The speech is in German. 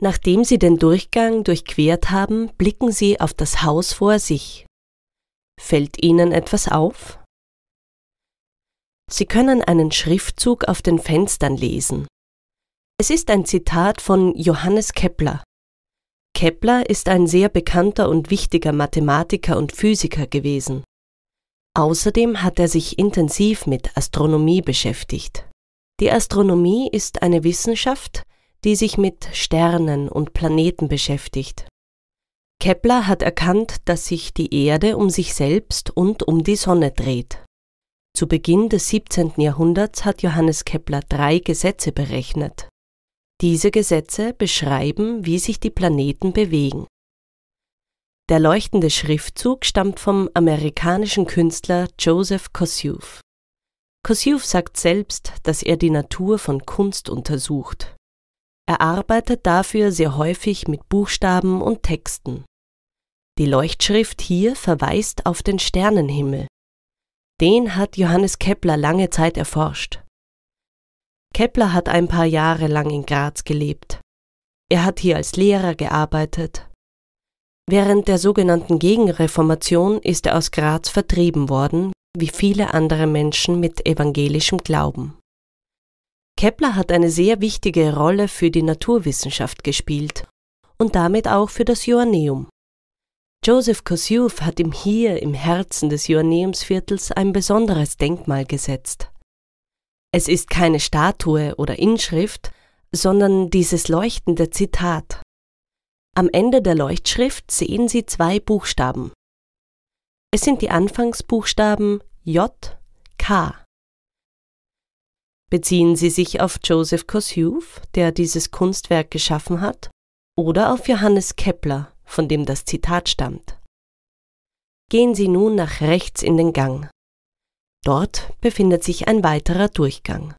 Nachdem sie den Durchgang durchquert haben, blicken sie auf das Haus vor sich. Fällt ihnen etwas auf? Sie können einen Schriftzug auf den Fenstern lesen. Es ist ein Zitat von Johannes Kepler. Kepler ist ein sehr bekannter und wichtiger Mathematiker und Physiker gewesen. Außerdem hat er sich intensiv mit Astronomie beschäftigt. Die Astronomie ist eine Wissenschaft, die sich mit Sternen und Planeten beschäftigt. Kepler hat erkannt, dass sich die Erde um sich selbst und um die Sonne dreht. Zu Beginn des 17. Jahrhunderts hat Johannes Kepler drei Gesetze berechnet. Diese Gesetze beschreiben, wie sich die Planeten bewegen. Der leuchtende Schriftzug stammt vom amerikanischen Künstler Joseph Kossuth. Kossuth sagt selbst, dass er die Natur von Kunst untersucht. Er arbeitet dafür sehr häufig mit Buchstaben und Texten. Die Leuchtschrift hier verweist auf den Sternenhimmel. Den hat Johannes Kepler lange Zeit erforscht. Kepler hat ein paar Jahre lang in Graz gelebt. Er hat hier als Lehrer gearbeitet. Während der sogenannten Gegenreformation ist er aus Graz vertrieben worden, wie viele andere Menschen mit evangelischem Glauben. Kepler hat eine sehr wichtige Rolle für die Naturwissenschaft gespielt und damit auch für das Joanneum. Joseph Kossuth hat ihm hier im Herzen des Joanneumsviertels ein besonderes Denkmal gesetzt. Es ist keine Statue oder Inschrift, sondern dieses leuchtende Zitat. Am Ende der Leuchtschrift sehen Sie zwei Buchstaben. Es sind die Anfangsbuchstaben J, K. Beziehen Sie sich auf Joseph Kossuth, der dieses Kunstwerk geschaffen hat, oder auf Johannes Kepler, von dem das Zitat stammt. Gehen Sie nun nach rechts in den Gang. Dort befindet sich ein weiterer Durchgang.